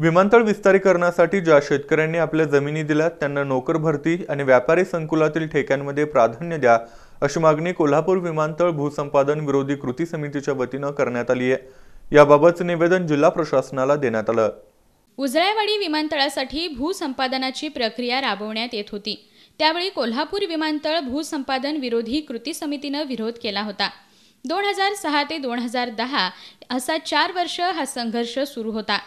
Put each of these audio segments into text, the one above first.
विमानतळ विस्तारीकरणासाठी ज्या शेतकऱ्यांनी आपल्या जमिनी दिल्या त्यांना नोकर भरती आणि व्यापारी संकुलातील ठेक्यांमध्ये प्राधान्य द्या अशी मागणी कोल्हापूर विमानतळ भूसंपादन विरोधी कृती समितीच्या वतीनं करण्यात आली आहे याबाबतचं निवेदन जिल्हा प्रशासनाला देण्यात आलं उजळेवाडी विमानतळासाठी भूसंपादनाची प्रक्रिया राबवण्यात येत होती त्यावेळी कोल्हापूर विमानतळ भूसंपादन विरोधी कृती समितीनं विरोध केला होता दोन हजार सहा ते दोन हजार दहा असा चार वर्ष हा संघर्ष सुरू होता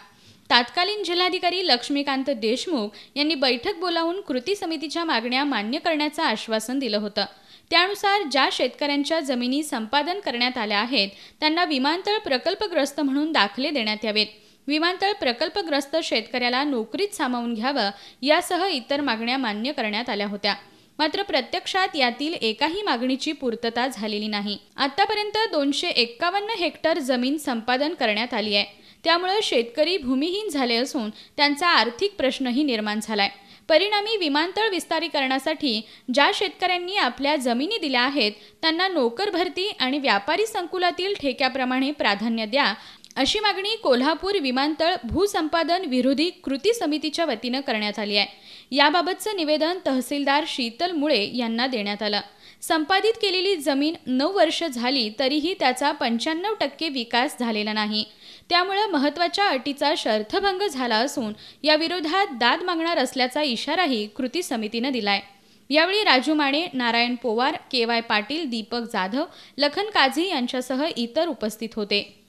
तात्कालीन जिल्हाधिकारी लक्ष्मीकांत देशमुख यांनी बैठक बोलावून कृती समितीच्या मागण्या मान्य करण्याचं आश्वासन दिलं होतं त्यानुसार ज्या शेतकऱ्यांच्या जमिनी संपादन करण्यात आल्या आहेत त्यांना विमानतळ प्रकल्पग्रस्त म्हणून दाखले देण्यात यावेत विमानतळ प्रकल्पग्रस्त शेतकऱ्याला नोकरीत सामावून घ्यावं यासह इतर मागण्या मान्य करण्यात आल्या होत्या मात्र प्रत्यक्षात यातील एकाही मागणीची पूर्तता झालेली नाही आतापर्यंत दोनशे एक्कावन्न हेक्टर जमीन संपादन करण्यात आली आहे त्यामुळे शेतकरी भूमिहीन झाले असून त्यांचा आर्थिक प्रश्नही निर्माण झालाय परिणामी विमानतळ विस्तारीकरणासाठी ज्या शेतकऱ्यांनी आपल्या जमिनी दिल्या आहेत त्यांना नोकर भरती आणि व्यापारी संकुलातील ठेक्याप्रमाणे प्राधान्य द्या अशी मागणी कोल्हापूर विमानतळ भूसंपादन विरोधी कृती समितीच्या वतीनं करण्यात आली आहे याबाबतचं निवेदन तहसीलदार शीतल मुळे यांना देण्यात आलं संपादित केलेली जमीन नऊ वर्ष झाली तरीही त्याचा पंच्याण्णव टक्के विकास झालेला नाही त्यामुळं महत्त्वाच्या अटीचा शर्थभंग झाला असून या विरोधात दाद मागणार असल्याचा इशाराही कृती समितीनं दिलाय यावेळी राजू माने नारायण पोवार के वाय पाटील दीपक जाधव लखन काझी यांच्यासह इतर उपस्थित होते